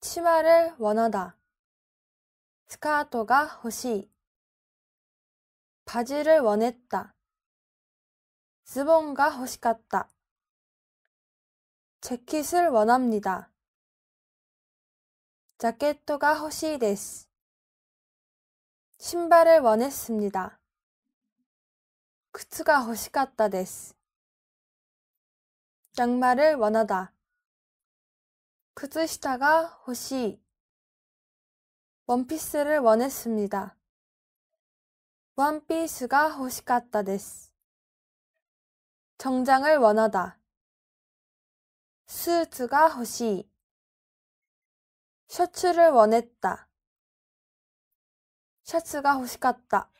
치마를 원하다. 스카토가 欲しい. 바지를 원했다. 스본가 欲しかっ 재킷을 원합니다. 자켓토가 欲시이데스 신발을 원했습니다. 靴が欲しかったです. 양말을 원하다. 靴下が欲しい。 원피스를 원했습니다. 원피스가 호시かったです 정장을 원하다. 수트가 호시 셔츠를 원했다. 셔츠가 호시かった